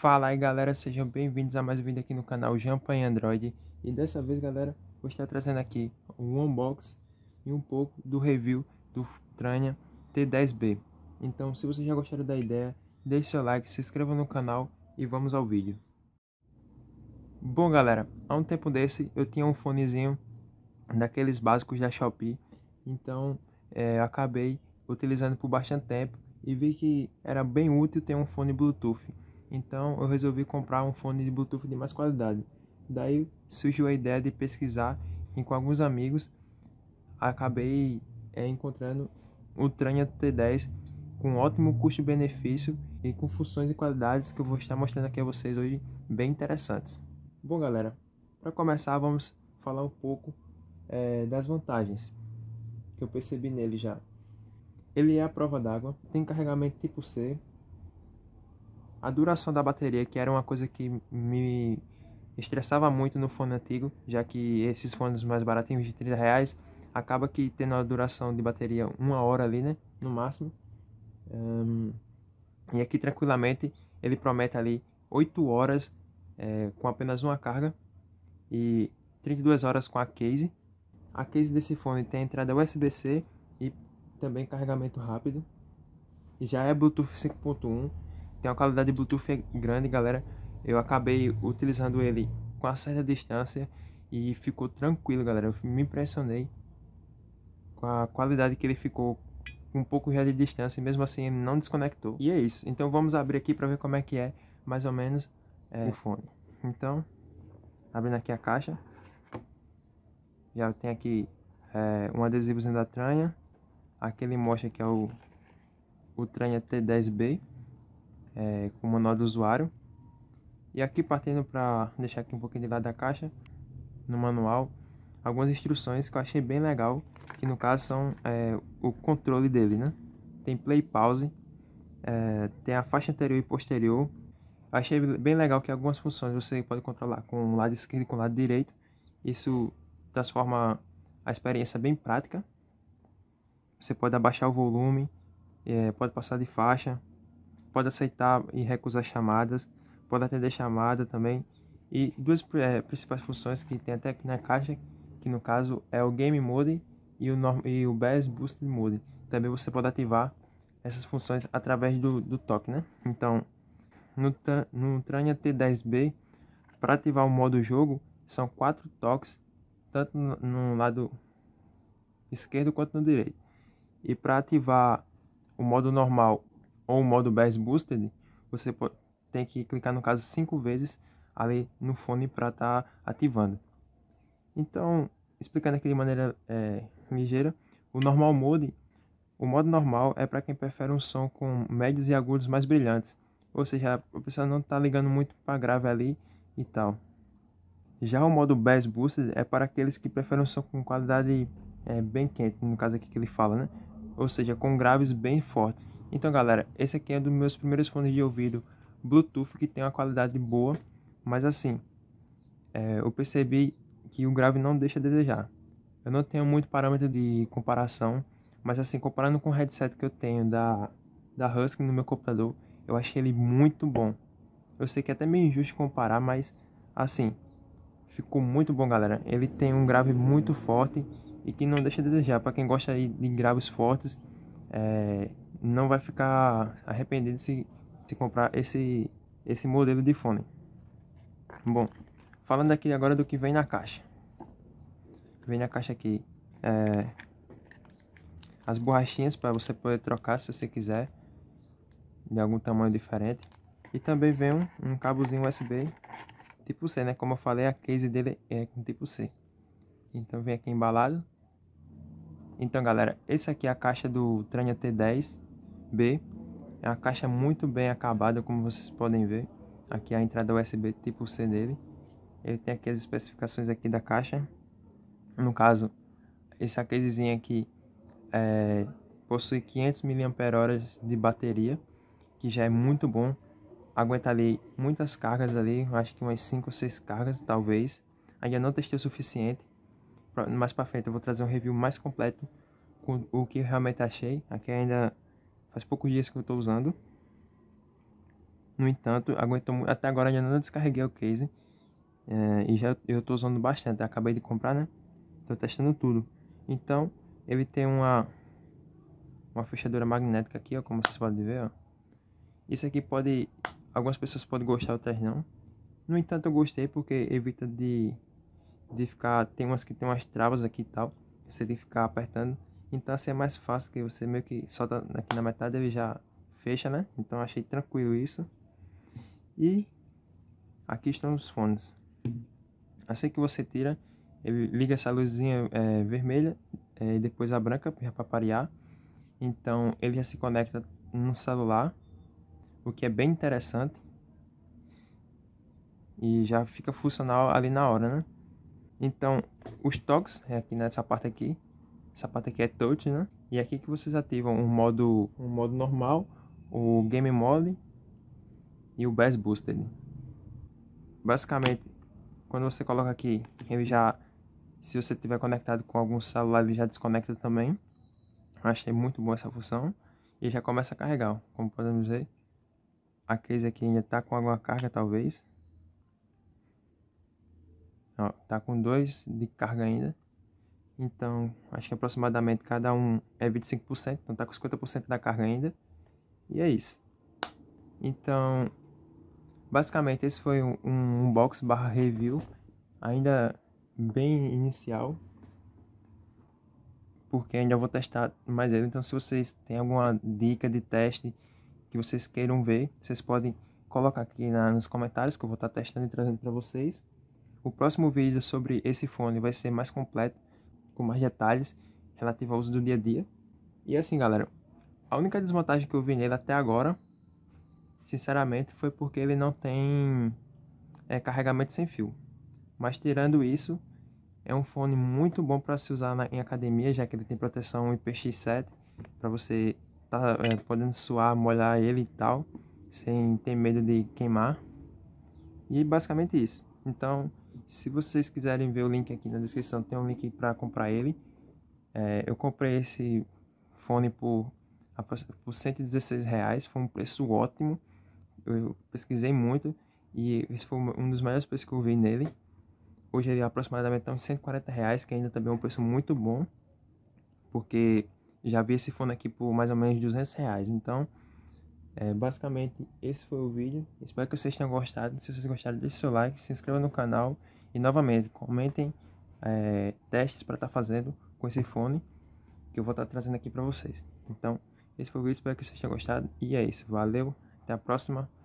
Fala aí galera, sejam bem-vindos a mais um vídeo aqui no canal Jampanhe Android E dessa vez galera, vou estar trazendo aqui um unboxing e um pouco do review do Tranha T10B Então se vocês já gostaram da ideia, deixe seu like, se inscreva no canal e vamos ao vídeo Bom galera, há um tempo desse eu tinha um fonezinho daqueles básicos da Shopee Então é, acabei utilizando por bastante tempo e vi que era bem útil ter um fone Bluetooth então eu resolvi comprar um fone de Bluetooth de mais qualidade. Daí surgiu a ideia de pesquisar e com alguns amigos acabei é, encontrando o Tranha T10 com ótimo custo-benefício e com funções e qualidades que eu vou estar mostrando aqui a vocês hoje bem interessantes. Bom galera, para começar vamos falar um pouco é, das vantagens que eu percebi nele já. Ele é a prova d'água, tem carregamento tipo C, a duração da bateria, que era uma coisa que me estressava muito no fone antigo, já que esses fones mais baratinhos de 30 reais acaba que tendo a duração de bateria uma hora ali, né, no máximo. Um, e aqui tranquilamente ele promete ali 8 horas é, com apenas uma carga e 32 horas com a case. A case desse fone tem entrada USB-C e também carregamento rápido. Já é Bluetooth 5.1 tem uma qualidade de Bluetooth grande, galera. Eu acabei utilizando ele com a certa distância e ficou tranquilo, galera. Eu me impressionei com a qualidade que ele ficou um pouco já de distância e mesmo assim ele não desconectou. E é isso. Então vamos abrir aqui para ver como é que é mais ou menos é, o fone. Então, abrindo aqui a caixa. Já tem aqui é, um adesivozinho da tranha. Aquele mostra que é o, o tranha T10B é, com o manual do usuário. E aqui partindo para deixar aqui um pouquinho de lado da caixa, no manual, algumas instruções que eu achei bem legal, que no caso são é, o controle dele, né? Tem play pause, é, tem a faixa anterior e posterior. Eu achei bem legal que algumas funções você pode controlar com o lado esquerdo e com o lado direito. Isso transforma a experiência bem prática. Você pode abaixar o volume, é, pode passar de faixa, pode aceitar e recusar chamadas, pode atender chamada também. E duas é, principais funções que tem até aqui na caixa, que no caso é o Game Mode e o, norm, e o Boost Mode. Também você pode ativar essas funções através do, do toque, né? Então, no, no Trania T10B, para ativar o modo jogo, são quatro toques, tanto no, no lado esquerdo quanto no direito. E para ativar o modo normal, ou o modo Bass Boosted, você tem que clicar no caso cinco vezes ali no fone para estar tá ativando. Então, explicando aqui de maneira é, ligeira, o normal mode, o modo normal é para quem prefere um som com médios e agudos mais brilhantes, ou seja, a pessoa não está ligando muito para grave ali e tal. Já o modo Bass Boosted é para aqueles que preferem um som com qualidade é, bem quente, no caso aqui que ele fala, né? Ou seja, com graves bem fortes. Então, galera, esse aqui é um dos meus primeiros fones de ouvido Bluetooth que tem uma qualidade boa, mas assim, é, eu percebi que o grave não deixa a desejar. Eu não tenho muito parâmetro de comparação, mas assim, comparando com o headset que eu tenho da, da Husky no meu computador, eu achei ele muito bom. Eu sei que é até meio injusto comparar, mas assim, ficou muito bom, galera. Ele tem um grave muito forte e que não deixa a desejar. Para quem gosta de graves fortes, é, não vai ficar arrependido se, se comprar esse, esse modelo de fone. Bom, falando aqui agora do que vem na caixa. Vem na caixa aqui é, as borrachinhas para você poder trocar se você quiser de algum tamanho diferente. E também vem um, um cabozinho USB tipo C, né? Como eu falei, a case dele é com tipo C. Então vem aqui embalado. Então galera, esse aqui é a caixa do Trania T10 B é uma caixa muito bem acabada, como vocês podem ver. Aqui é a entrada USB tipo C dele. Ele tem aqui as especificações aqui da caixa. No caso, esse casezinho aqui é, possui 500 mAh de bateria, que já é muito bom. Aguenta ali muitas cargas ali, acho que umas 5 ou 6 cargas talvez. Ainda não testei o suficiente. Mais pra frente eu vou trazer um review mais completo com o que realmente achei. Aqui ainda Faz poucos dias que eu estou usando. No entanto, aguentou até agora já não descarreguei o case. É, e já eu estou usando bastante. Acabei de comprar, né? Estou testando tudo. Então, ele tem uma uma fechadura magnética aqui, ó, como vocês podem ver, ó. Isso aqui pode algumas pessoas podem gostar, outras não. No entanto, eu gostei porque evita de de ficar tem umas que tem umas travas aqui e tal, você tem que ficar apertando. Então assim é mais fácil que você meio que solta aqui na metade ele já fecha, né? Então achei tranquilo isso. E aqui estão os fones. Assim que você tira, ele liga essa luzinha é, vermelha é, e depois a branca para parear. Então ele já se conecta no celular, o que é bem interessante. E já fica funcional ali na hora, né? Então, os toques, é aqui nessa parte aqui, essa parte aqui é touch, né? E aqui que vocês ativam o um modo, um modo normal, o Game Mode e o Bass Boosted. Basicamente, quando você coloca aqui, ele já, se você tiver conectado com algum celular, ele já desconecta também. Achei muito boa essa função. E já começa a carregar, como podemos ver. A case aqui ainda está com alguma carga, talvez. Está com dois de carga ainda. Então, acho que aproximadamente cada um é 25%, então tá com 50% da carga ainda. E é isso. Então, basicamente esse foi um unbox barra review, ainda bem inicial, porque ainda vou testar mais ele. Então, se vocês têm alguma dica de teste que vocês queiram ver, vocês podem colocar aqui na, nos comentários que eu vou estar tá testando e trazendo para vocês. O próximo vídeo sobre esse fone vai ser mais completo com mais detalhes relativo ao uso do dia a dia. E assim, galera, a única desvantagem que eu vi nele até agora, sinceramente, foi porque ele não tem é, carregamento sem fio. Mas tirando isso, é um fone muito bom para se usar na, em academia, já que ele tem proteção IPX7, para você tá é, podendo suar, molhar ele e tal, sem ter medo de queimar. E basicamente isso. Então, se vocês quiserem ver o link aqui na descrição, tem um link para comprar ele. É, eu comprei esse fone por, por 116 reais, foi um preço ótimo. Eu pesquisei muito e esse foi um dos maiores preços que eu vi nele. Hoje ele é aproximadamente uns 140 reais, que ainda também é um preço muito bom, porque já vi esse fone aqui por mais ou menos 200 reais. Então é, basicamente, esse foi o vídeo. Espero que vocês tenham gostado. Se vocês gostaram, deixe seu like, se inscreva no canal e, novamente, comentem é, testes para estar tá fazendo com esse fone que eu vou estar tá trazendo aqui para vocês. Então, esse foi o vídeo. Espero que vocês tenham gostado. E é isso. Valeu. Até a próxima.